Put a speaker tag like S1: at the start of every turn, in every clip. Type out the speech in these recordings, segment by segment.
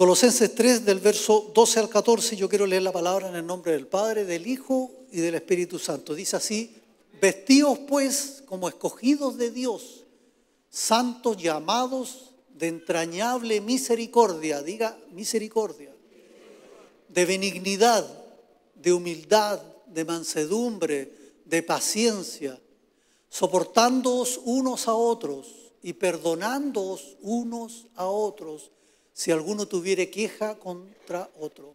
S1: Colosenses 3 del verso 12 al 14, yo quiero leer la palabra en el nombre del Padre, del Hijo y del Espíritu Santo. Dice así, vestidos pues como escogidos de Dios, santos llamados de entrañable misericordia, diga misericordia, de benignidad, de humildad, de mansedumbre, de paciencia, soportándoos unos a otros y perdonándoos unos a otros si alguno tuviere queja contra otro.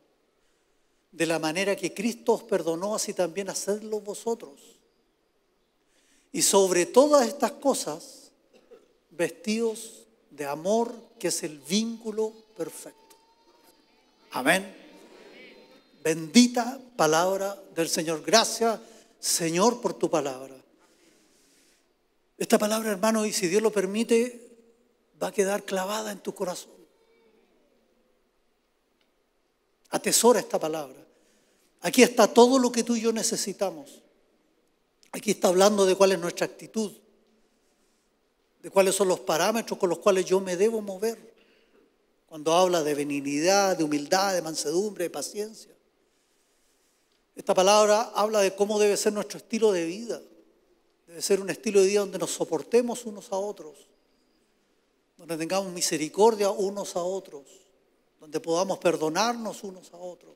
S1: De la manera que Cristo os perdonó, así también hacedlo vosotros. Y sobre todas estas cosas, vestidos de amor, que es el vínculo perfecto. Amén. Bendita palabra del Señor. Gracias, Señor, por tu palabra. Esta palabra, hermano, y si Dios lo permite, va a quedar clavada en tu corazón. Atesora esta palabra. Aquí está todo lo que tú y yo necesitamos. Aquí está hablando de cuál es nuestra actitud, de cuáles son los parámetros con los cuales yo me debo mover. Cuando habla de benignidad, de humildad, de mansedumbre, de paciencia. Esta palabra habla de cómo debe ser nuestro estilo de vida. Debe ser un estilo de vida donde nos soportemos unos a otros, donde tengamos misericordia unos a otros donde podamos perdonarnos unos a otros.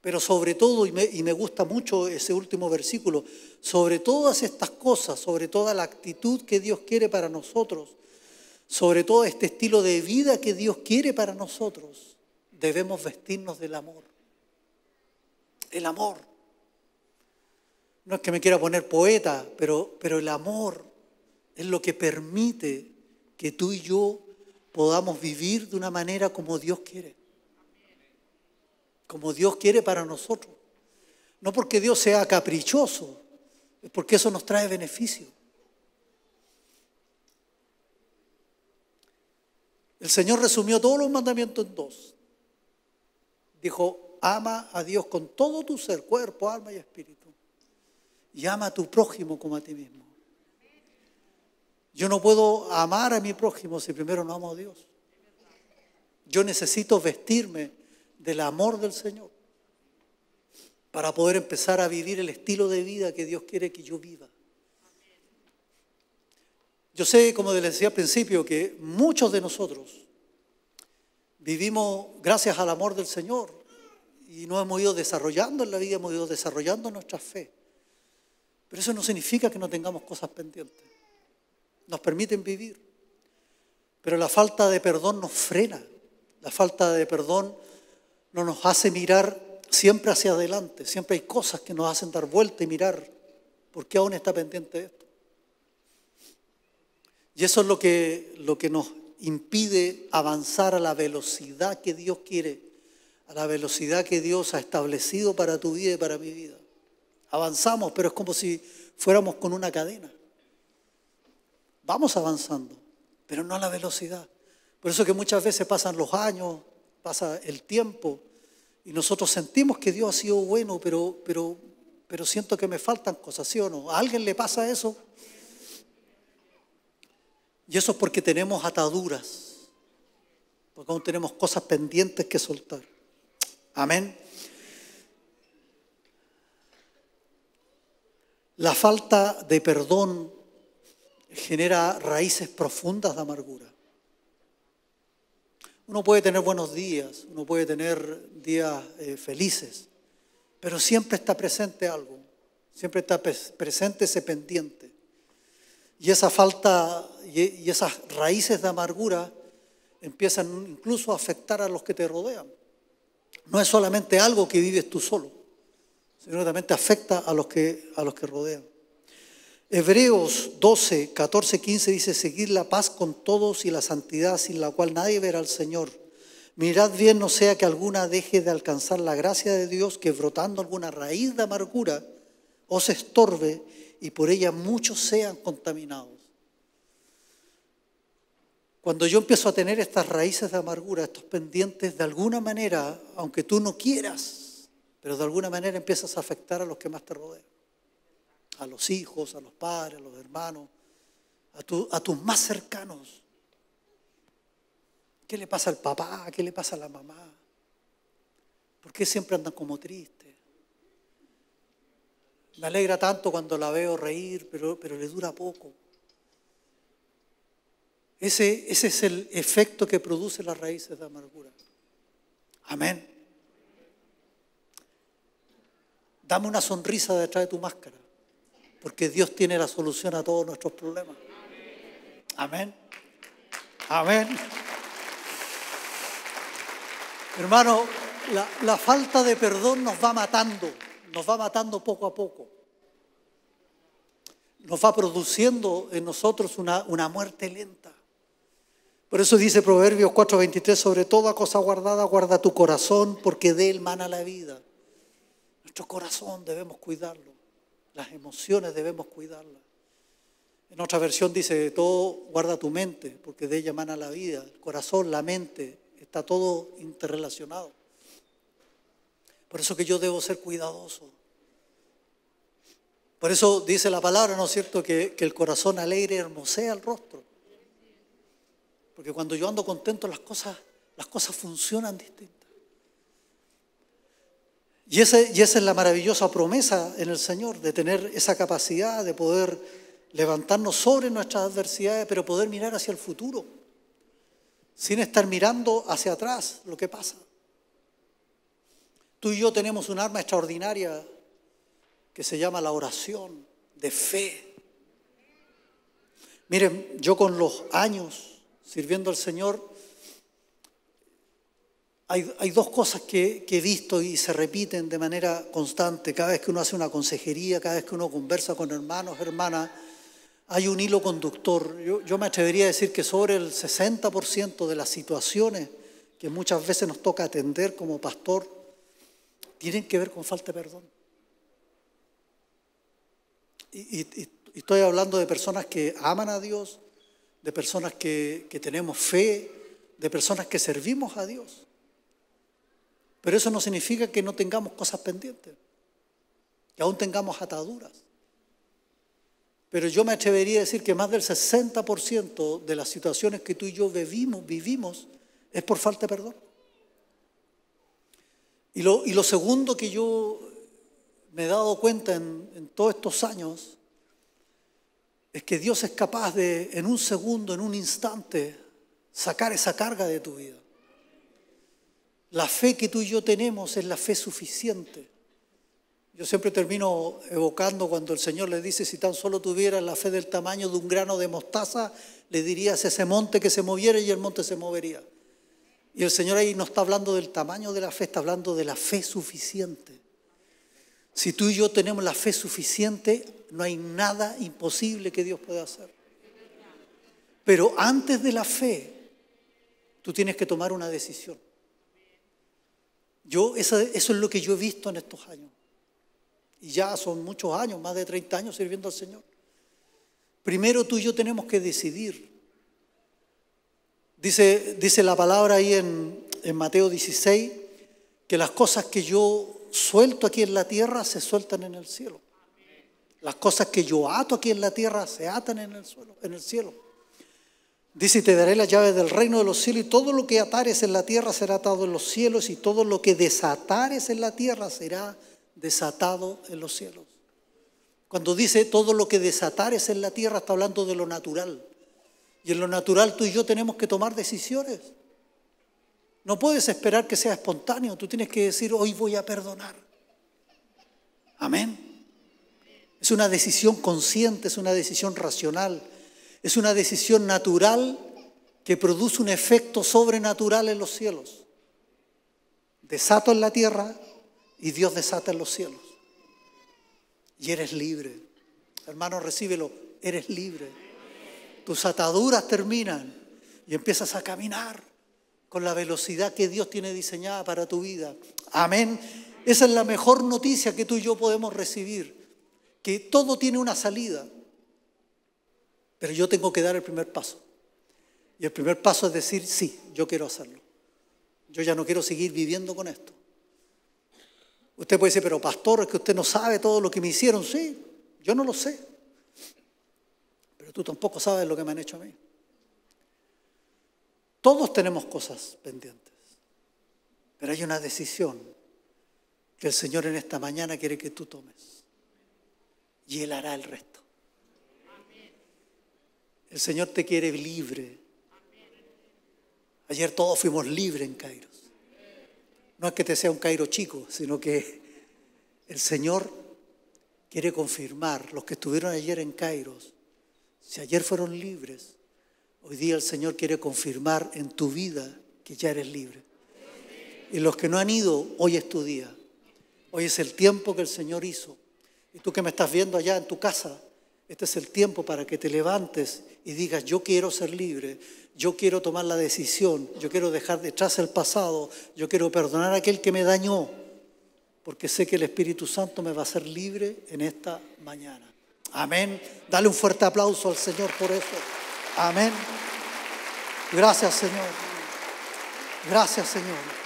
S1: Pero sobre todo, y me, gusta mucho ese último versículo, sobre todas estas cosas, sobre toda la actitud que Dios quiere para nosotros, sobre todo este estilo de vida que Dios quiere para nosotros, debemos vestirnos del amor. El amor. No es que me quiera poner poeta, pero el amor es lo que permite que tú y yo podamos vivir de una manera como Dios quiere. Como Dios quiere para nosotros. No porque Dios sea caprichoso, es porque eso nos trae beneficio. El Señor resumió todos los mandamientos en dos. Dijo, ama a Dios con todo tu ser, cuerpo, alma y espíritu. Y ama a tu prójimo como a ti mismo. Yo no puedo amar a mi prójimo si primero no amo a Dios. Yo necesito vestirme del amor del Señor para poder empezar a vivir el estilo de vida que Dios quiere que yo viva. Yo sé, como les decía al principio, que muchos de nosotros vivimos gracias al amor del Señor y nos hemos ido desarrollando en la vida, hemos ido desarrollando nuestra fe. Pero eso no significa que no tengamos cosas pendientes nos permiten vivir. Pero la falta de perdón nos frena, la falta de perdón no nos hace mirar siempre hacia adelante, siempre hay cosas que nos hacen dar vuelta y mirar, ¿por qué aún está pendiente esto? Y eso es lo que, lo que nos impide avanzar a la velocidad que Dios quiere, a la velocidad que Dios ha establecido para tu vida y para mi vida. Avanzamos, pero es como si fuéramos con una cadena. Vamos avanzando, pero no a la velocidad. Por eso que muchas veces pasan los años, pasa el tiempo, y nosotros sentimos que Dios ha sido bueno, pero, pero, pero siento que me faltan cosas, ¿sí o no? ¿A alguien le pasa eso? Y eso es porque tenemos ataduras, porque aún tenemos cosas pendientes que soltar. Amén. La falta de perdón genera raíces profundas de amargura. Uno puede tener buenos días, uno puede tener días eh, felices, pero siempre está presente algo, siempre está presente ese pendiente. Y esa falta y esas raíces de amargura empiezan incluso a afectar a los que te rodean. No es solamente algo que vives tú solo, sino que también te afecta a los que, a los que rodean. Hebreos 12, 14, 15 dice, seguir la paz con todos y la santidad sin la cual nadie verá al Señor. Mirad bien, no sea que alguna deje de alcanzar la gracia de Dios, que brotando alguna raíz de amargura os estorbe y por ella muchos sean contaminados. Cuando yo empiezo a tener estas raíces de amargura, estos pendientes, de alguna manera, aunque tú no quieras, pero de alguna manera empiezas a afectar a los que más te rodean a los hijos, a los padres, a los hermanos, a, tus más cercanos. ¿Qué le pasa al papá? ¿Qué le pasa a la mamá? ¿Por qué siempre andan como tristes? Me alegra tanto cuando la veo reír, pero, pero le dura poco. Ese, ese es el efecto que produce las raíces de amargura. Amén. Dame una sonrisa detrás de tu máscara porque Dios tiene la solución a todos nuestros problemas. Amén. Amén. Hermano, la, falta de perdón nos va matando, nos va matando poco a poco. Nos va produciendo en nosotros una, una muerte lenta. Por eso dice Proverbios 4:23, sobre toda cosa guardada, guarda tu corazón, porque de él mana la vida. Nuestro corazón debemos cuidarlo. Las emociones debemos cuidarlas. En otra versión dice, de todo guarda tu mente, porque de ella mana la vida, el corazón, la mente, está todo interrelacionado. Por eso que yo debo ser cuidadoso. Por eso dice la palabra, ¿no es cierto?, que, el corazón alegre hermosea el rostro. Porque cuando yo ando contento las cosas, las cosas funcionan distintas. Y, y esa es la maravillosa promesa en el Señor, de tener esa capacidad de poder levantarnos sobre nuestras adversidades, pero poder mirar hacia el futuro, sin estar mirando hacia atrás lo que pasa. Tú y yo tenemos un arma extraordinaria que se llama la oración de fe. Miren, yo con los años sirviendo al Señor hay, dos cosas que, he visto y se repiten de manera constante. Cada vez que uno hace una consejería, cada vez que uno conversa con hermanos, hermanas, hay un hilo conductor. Yo, me atrevería a decir que sobre el 60% de las situaciones que muchas veces nos toca atender como pastor, tienen que ver con falta de perdón. Y, estoy hablando de personas que aman a Dios, de personas que tenemos fe, de personas que servimos a Dios. Pero eso no significa que no tengamos cosas pendientes, que aún tengamos ataduras. Pero yo me atrevería a decir que más del 60% de las situaciones que tú y yo vivimos, es por falta de perdón. Y lo, segundo que yo me he dado cuenta en todos estos años es que Dios es capaz de, en un segundo, en un instante, sacar esa carga de tu vida. La fe que tú y yo tenemos es la fe suficiente. Yo siempre termino evocando cuando el Señor le dice, si tan solo tuvieras la fe del tamaño de un grano de mostaza, le dirías a ese monte que se moviera y el monte se movería. Y el Señor ahí no está hablando del tamaño de la fe, está hablando de la fe suficiente. Si tú y yo tenemos la fe suficiente, no hay nada imposible que Dios pueda hacer. Pero antes de la fe, tú tienes que tomar una decisión. Yo, eso, es lo que yo he visto en estos años. Y ya son muchos años, más de 30 años sirviendo al Señor. Primero tú y yo tenemos que decidir. Dice, dice la palabra ahí en, Mateo 16, que las cosas que yo suelto aquí en la tierra se sueltan en el cielo. Las cosas que yo ato aquí en la tierra se atan en el, suelo, en el cielo. Dice, te daré la llave del reino de los cielos y todo lo que atares en la tierra será atado en los cielos y todo lo que desatares en la tierra será desatado en los cielos. Cuando dice todo lo que desatares en la tierra está hablando de lo natural. Y en lo natural tú y yo tenemos que tomar decisiones. No puedes esperar que sea espontáneo, tú tienes que decir hoy voy a perdonar. Amén. Es una decisión consciente, es una decisión racional es una decisión natural que produce un efecto sobrenatural en los cielos. Desato en la tierra y Dios desata en los cielos. Y eres libre. Hermano, recíbelo. Eres libre. Tus ataduras terminan y empiezas a caminar con la velocidad que Dios tiene diseñada para tu vida. Amén. Esa es la mejor noticia que tú y yo podemos recibir, que todo tiene una salida. Pero yo tengo que dar el primer paso. Y el primer paso es decir, sí, yo quiero hacerlo. Yo ya no quiero seguir viviendo con esto. Usted puede decir, pero pastor, es que usted no sabe todo lo que me hicieron. Sí, yo no lo sé. Pero tú tampoco sabes lo que me han hecho a mí. Todos tenemos cosas pendientes. Pero hay una decisión que el Señor en esta mañana quiere que tú tomes. Y Él hará el resto. El Señor te quiere libre. Ayer todos fuimos libres en Cairo. No es que te sea un Cairo chico, sino que el Señor quiere confirmar los que estuvieron ayer en Cairo. Si ayer fueron libres, hoy día el Señor quiere confirmar en tu vida que ya eres libre. Y los que no han ido, hoy es tu día. Hoy es el tiempo que el Señor hizo. Y tú que me estás viendo allá en tu casa, este es el tiempo para que te levantes y digas, yo quiero ser libre, yo quiero tomar la decisión, yo quiero dejar detrás el pasado, yo quiero perdonar a aquel que me dañó, porque sé que el Espíritu Santo me va a hacer libre en esta mañana. Amén. Dale un fuerte aplauso al Señor por eso. Amén. Gracias, Señor. Gracias, Señor.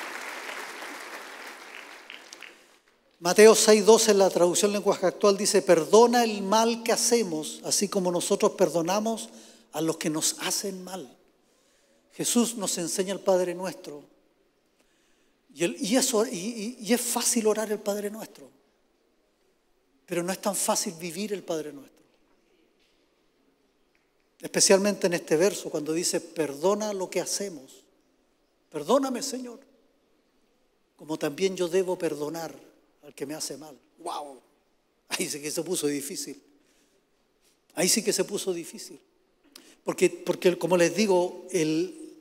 S1: Mateo 6:12 en la traducción lenguaje actual dice, perdona el mal que hacemos, así como nosotros perdonamos a los que nos hacen mal. Jesús nos enseña el Padre nuestro. Y, y es fácil orar el Padre nuestro, pero no es tan fácil vivir el Padre nuestro. Especialmente en este verso, cuando dice, perdona lo que hacemos. Perdóname, Señor, como también yo debo perdonar al que me hace mal. ¡Wow! Ahí sí que se puso difícil. Ahí sí que se puso difícil. Porque, porque como les digo, el,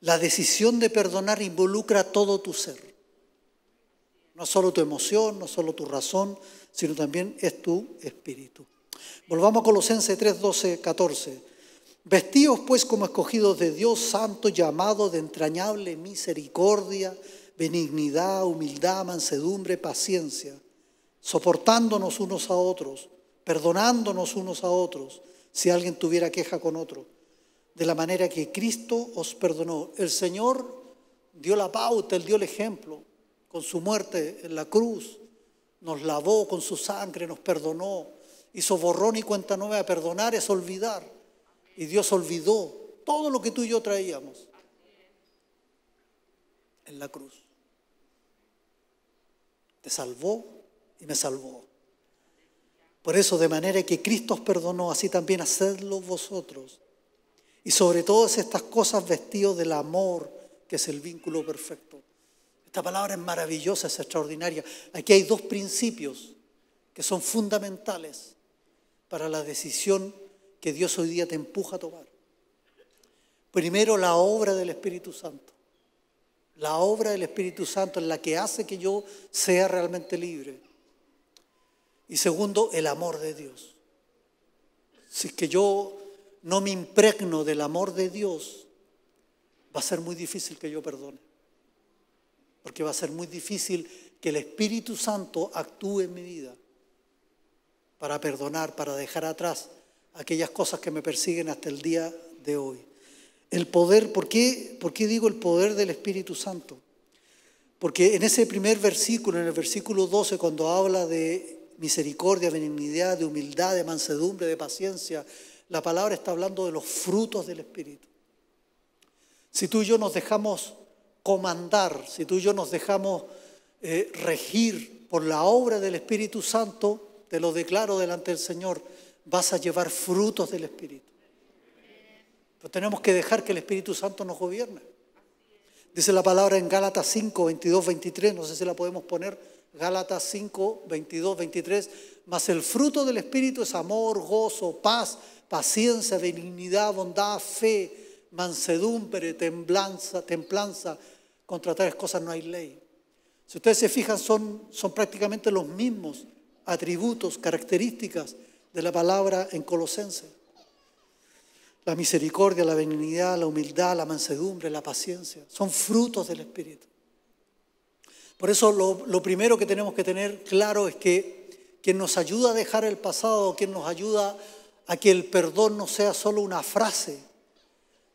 S1: la decisión de perdonar involucra todo tu ser. No solo tu emoción, no solo tu razón, sino también es tu espíritu. Volvamos a Colosenses 3, 12, 14. Vestíos pues como escogidos de Dios, santo, llamado de entrañable misericordia, benignidad, humildad, mansedumbre, paciencia, soportándonos unos a otros, perdonándonos unos a otros, si alguien tuviera queja con otro, de la manera que Cristo os perdonó. El Señor dio la pauta, Él dio el ejemplo, con su muerte en la cruz, nos lavó con su sangre, nos perdonó, hizo borrón y cuenta nueva. Perdonar es olvidar. Y Dios olvidó todo lo que tú y yo traíamos en la cruz. Me salvó y me salvó. Por eso, de manera que Cristo os perdonó, así también hacedlo vosotros. Y sobre todas estas cosas vestidos del amor, que es el vínculo perfecto. Esta palabra es maravillosa, es extraordinaria. Aquí hay dos principios que son fundamentales para la decisión que Dios hoy día te empuja a tomar. Primero, la obra del Espíritu Santo. La obra del Espíritu Santo es la que hace que yo sea realmente libre. Y segundo, el amor de Dios. Si es que yo no me impregno del amor de Dios, va a ser muy difícil que yo perdone. Porque va a ser muy difícil que el Espíritu Santo actúe en mi vida para perdonar, para dejar atrás aquellas cosas que me persiguen hasta el día de hoy. El poder, ¿por qué, ¿por qué digo el poder del Espíritu Santo? Porque en ese primer versículo, en el versículo 12, cuando habla de misericordia, benignidad, de humildad, de mansedumbre, de paciencia, la palabra está hablando de los frutos del Espíritu. Si tú y yo nos dejamos comandar, si tú y yo nos dejamos eh, regir por la obra del Espíritu Santo, te lo declaro delante del Señor, vas a llevar frutos del Espíritu. No tenemos que dejar que el Espíritu Santo nos gobierne. Dice la palabra en Gálatas 5, 22, 23, no sé si la podemos poner, Gálatas 5, 22, 23, mas el fruto del Espíritu es amor, gozo, paz, paciencia, benignidad, bondad, fe, mansedumbre, templanza, templanza. Contra tales cosas no hay ley. Si ustedes se fijan, son, son prácticamente los mismos atributos, características de la palabra en Colosenses. La misericordia, la benignidad, la humildad, la mansedumbre, la paciencia, son frutos del Espíritu. Por eso lo, primero que tenemos que tener claro es que quien nos ayuda a dejar el pasado, quien nos ayuda a que el perdón no sea solo una frase,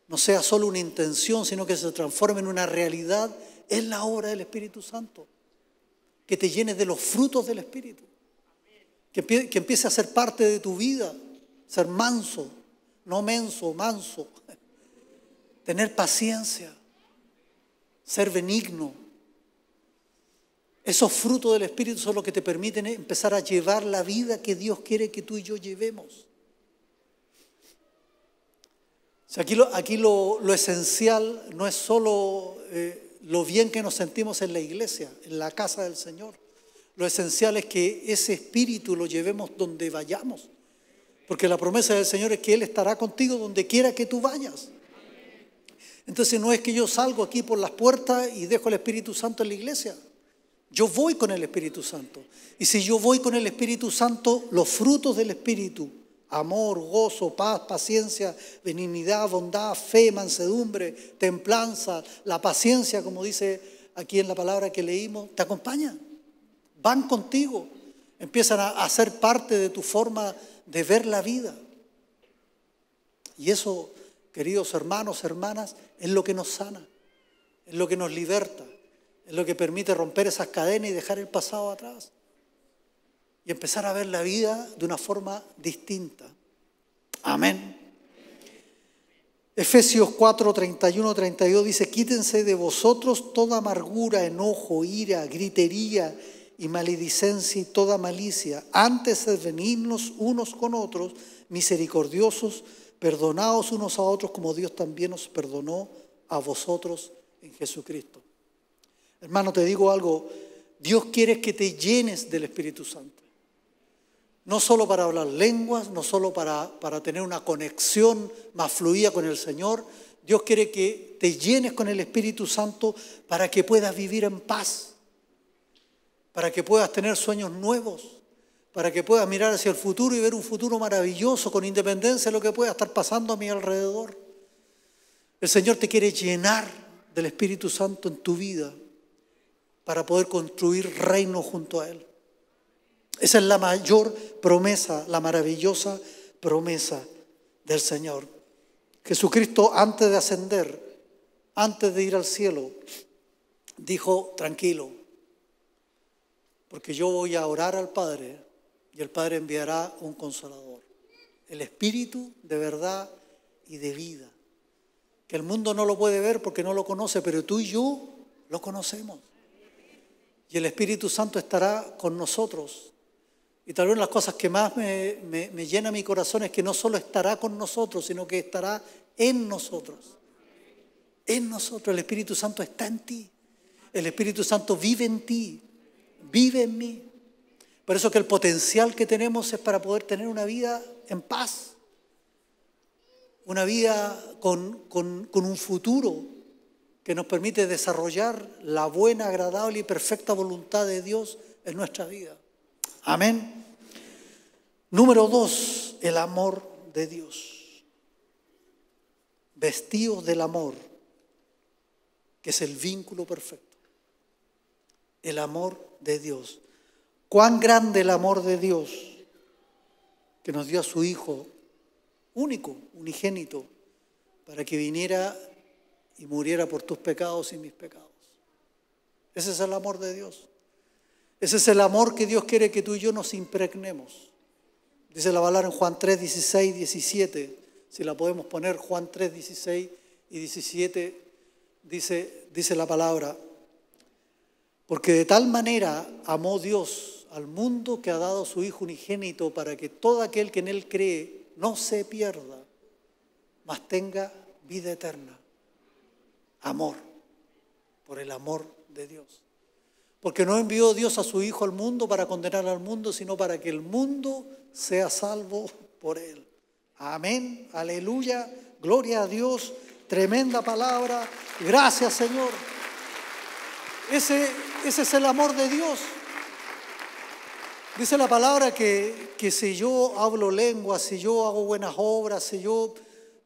S1: no sea solo una intención, sino que se transforme en una realidad, es la obra del Espíritu Santo. Que te llenes de los frutos del Espíritu. Que, que empiece a ser parte de tu vida, ser manso, no menso, manso. Tener paciencia, ser benigno. Esos frutos del Espíritu son los que te permiten empezar a llevar la vida que Dios quiere que tú y yo llevemos. aquí, lo, aquí lo, esencial no es solo eh, lo bien que nos sentimos en la iglesia, en la casa del Señor. Lo esencial es que ese espíritu lo llevemos donde vayamos. Porque la promesa del Señor es que Él estará contigo donde quiera que tú vayas. Entonces no es que yo salgo aquí por las puertas y dejo el Espíritu Santo en la iglesia. Yo voy con el Espíritu Santo. Y si yo voy con el Espíritu Santo, los frutos del Espíritu, amor, gozo, paz, paciencia, benignidad, bondad, fe, mansedumbre, templanza, la paciencia, como dice aquí en la palabra que leímos, te acompañan. Van contigo. Empiezan a, ser parte de tu forma de ver la vida. Y eso, queridos hermanos, hermanas, es lo que nos sana, es lo que nos liberta, es lo que permite romper esas cadenas y dejar el pasado atrás. Y empezar a ver la vida de una forma distinta. Amén. Efesios 4, 31, 32 dice, quítense de vosotros toda amargura, enojo, ira, gritería y maledicencia y toda malicia. Antes de venirnos unos con otros, misericordiosos, perdonaos unos a otros como Dios también nos perdonó a vosotros en Jesucristo. Hermano, te digo algo, Dios quiere que te llenes del Espíritu Santo. No solo para hablar lenguas, no solo para, para tener una conexión más fluida con el Señor. Dios quiere que te llenes con el Espíritu Santo para que puedas vivir en paz para que puedas tener sueños nuevos, para que puedas mirar hacia el futuro y ver un futuro maravilloso con independencia de lo que pueda estar pasando a mi alrededor. El Señor te quiere llenar del Espíritu Santo en tu vida para poder construir reino junto a Él. Esa es la mayor promesa, la maravillosa promesa del Señor. Jesucristo antes de ascender, antes de ir al cielo, dijo, tranquilo, porque yo voy a orar al Padre y el Padre enviará un consolador, el Espíritu de verdad y de vida, que el mundo no lo puede ver porque no lo conoce, pero tú y yo lo conocemos. Y el Espíritu Santo estará con nosotros. Y tal vez las cosas que más me, me, me llena mi corazón es que no solo estará con nosotros, sino que estará en nosotros. En nosotros el Espíritu Santo está en ti. El Espíritu Santo vive en ti vive en mí. Por eso que el potencial que tenemos es para poder tener una vida en paz, una vida con, un futuro que nos permite desarrollar la buena, agradable y perfecta voluntad de Dios en nuestra vida. Amén. Número dos, el amor de Dios. Vestidos del amor, que es el vínculo perfecto el amor de Dios. Cuán grande el amor de Dios que nos dio a su Hijo único, unigénito, para que viniera y muriera por tus pecados y mis pecados. Ese es el amor de Dios. Ese es el amor que Dios quiere que tú y yo nos impregnemos. Dice la palabra en Juan 3, 16, 17. Si la podemos poner, Juan 3, 16 y 17, dice, dice la palabra. Porque de tal manera amó Dios al mundo que ha dado a su Hijo unigénito para que todo aquel que en Él cree no se pierda, mas tenga vida eterna. Amor, por el amor de Dios. Porque no envió Dios a su Hijo al mundo para condenar al mundo, sino para que el mundo sea salvo por Él. Amén, aleluya, gloria a Dios, tremenda palabra. Gracias Señor. Ese ese es el amor de Dios. Dice la palabra que, que si yo hablo lengua, si yo hago buenas obras, si yo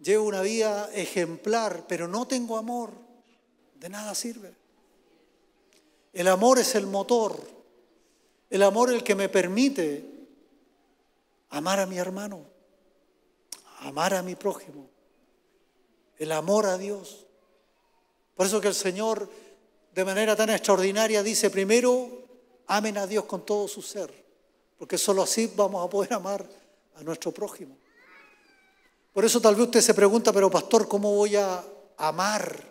S1: llevo una vida ejemplar, pero no tengo amor, de nada sirve. El amor es el motor, el amor el que me permite amar a mi hermano, amar a mi prójimo, el amor a Dios. Por eso que el Señor de manera tan extraordinaria dice, primero, amen a Dios con todo su ser, porque solo así vamos a poder amar a nuestro prójimo. Por eso tal vez usted se pregunta, pero pastor, ¿cómo voy a amar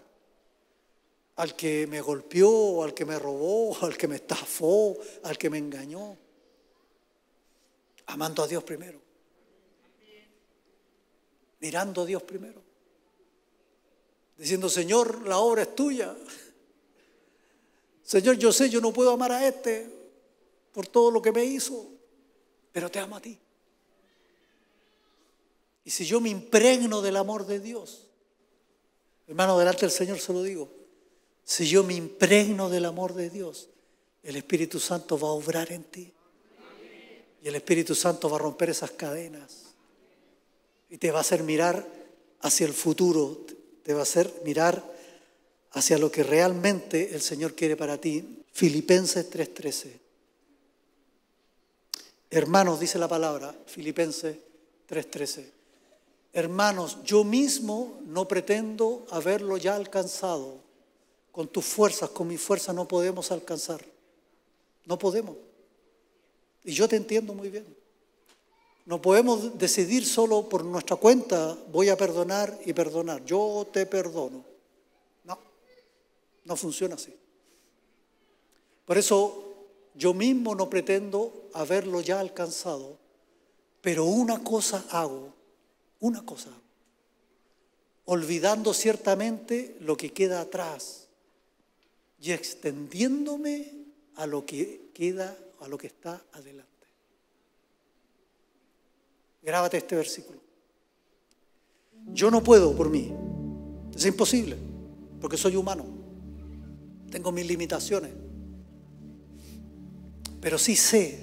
S1: al que me golpeó, al que me robó, al que me estafó, al que me engañó? Amando a Dios primero. Mirando a Dios primero. Diciendo, Señor, la obra es tuya. Señor, yo sé, yo no puedo amar a este por todo lo que me hizo, pero te amo a ti. Y si yo me impregno del amor de Dios, hermano, delante del Señor se lo digo, si yo me impregno del amor de Dios, el Espíritu Santo va a obrar en ti. Y el Espíritu Santo va a romper esas cadenas. Y te va a hacer mirar hacia el futuro, te va a hacer mirar hacia lo que realmente el Señor quiere para ti. Filipenses 3:13. Hermanos, dice la palabra, Filipenses 3:13. Hermanos, yo mismo no pretendo haberlo ya alcanzado. Con tus fuerzas, con mi fuerza no podemos alcanzar. No podemos. Y yo te entiendo muy bien. No podemos decidir solo por nuestra cuenta, voy a perdonar y perdonar. Yo te perdono. No funciona así. Por eso yo mismo no pretendo haberlo ya alcanzado, pero una cosa hago, una cosa hago, olvidando ciertamente lo que queda atrás y extendiéndome a lo que queda, a lo que está adelante. Grábate este versículo. Yo no puedo por mí. Es imposible, porque soy humano. Tengo mis limitaciones. Pero sí sé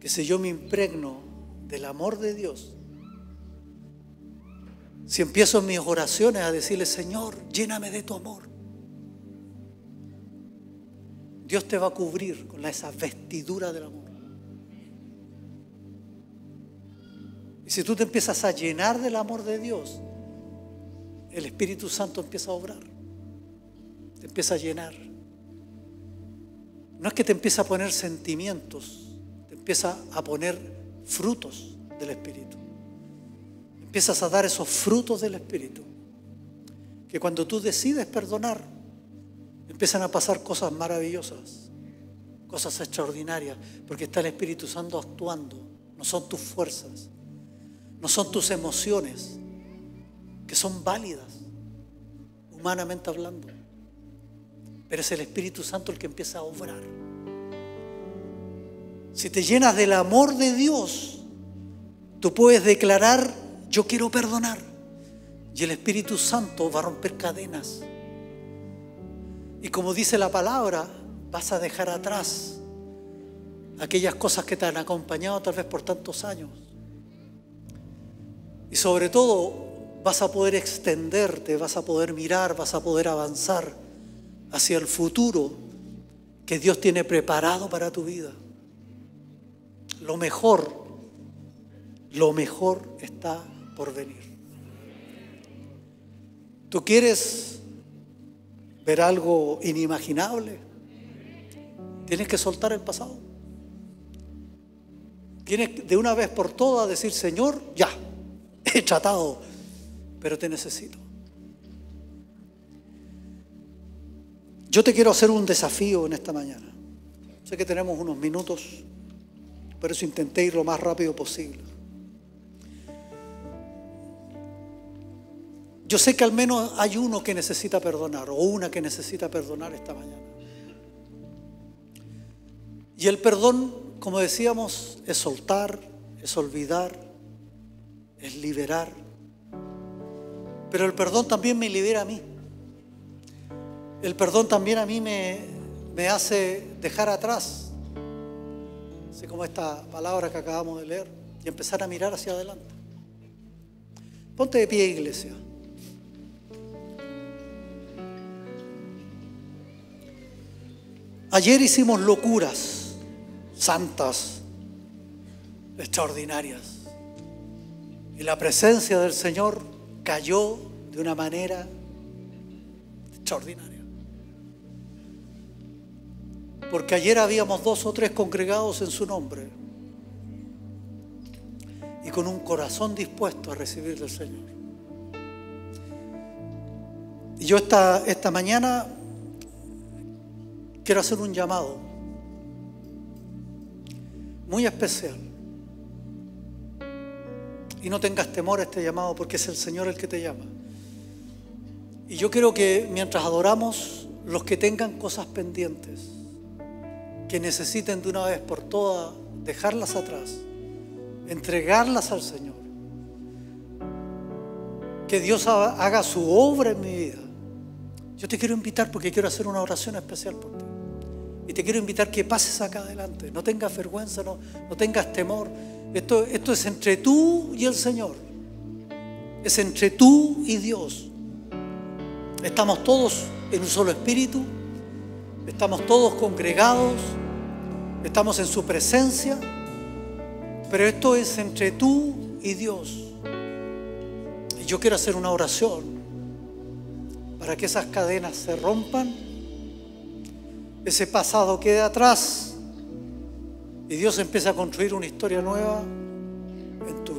S1: que si yo me impregno del amor de Dios, si empiezo mis oraciones a decirle, Señor, lléname de tu amor, Dios te va a cubrir con esa vestidura del amor. Y si tú te empiezas a llenar del amor de Dios, el Espíritu Santo empieza a obrar te empieza a llenar. No es que te empieza a poner sentimientos, te empieza a poner frutos del Espíritu. Empiezas a dar esos frutos del Espíritu. Que cuando tú decides perdonar, empiezan a pasar cosas maravillosas, cosas extraordinarias, porque está el Espíritu Santo actuando. No son tus fuerzas, no son tus emociones, que son válidas, humanamente hablando. Pero es el Espíritu Santo el que empieza a obrar. Si te llenas del amor de Dios, tú puedes declarar, yo quiero perdonar. Y el Espíritu Santo va a romper cadenas. Y como dice la palabra, vas a dejar atrás aquellas cosas que te han acompañado tal vez por tantos años. Y sobre todo vas a poder extenderte, vas a poder mirar, vas a poder avanzar hacia el futuro que Dios tiene preparado para tu vida. Lo mejor, lo mejor está por venir. ¿Tú quieres ver algo inimaginable? Tienes que soltar el pasado. Tienes de una vez por todas decir, Señor, ya, he chatado, pero te necesito. Yo te quiero hacer un desafío en esta mañana. Sé que tenemos unos minutos, pero eso intenté ir lo más rápido posible. Yo sé que al menos hay uno que necesita perdonar o una que necesita perdonar esta mañana. Y el perdón, como decíamos, es soltar, es olvidar, es liberar. Pero el perdón también me libera a mí. El perdón también a mí me, me hace dejar atrás, así como esta palabra que acabamos de leer, y empezar a mirar hacia adelante. Ponte de pie, iglesia. Ayer hicimos locuras santas, extraordinarias. Y la presencia del Señor cayó de una manera extraordinaria porque ayer habíamos dos o tres congregados en su nombre y con un corazón dispuesto a recibir del Señor. Y yo esta, esta mañana quiero hacer un llamado muy especial. Y no tengas temor a este llamado porque es el Señor el que te llama. Y yo quiero que mientras adoramos, los que tengan cosas pendientes, que necesiten de una vez por todas dejarlas atrás, entregarlas al Señor. Que Dios haga su obra en mi vida. Yo te quiero invitar porque quiero hacer una oración especial por ti. Y te quiero invitar que pases acá adelante. No tengas vergüenza, no, no tengas temor. Esto, esto es entre tú y el Señor. Es entre tú y Dios. Estamos todos en un solo espíritu. Estamos todos congregados Estamos en su presencia, pero esto es entre tú y Dios. Y yo quiero hacer una oración para que esas cadenas se rompan, ese pasado quede atrás y Dios empieza a construir una historia nueva en tu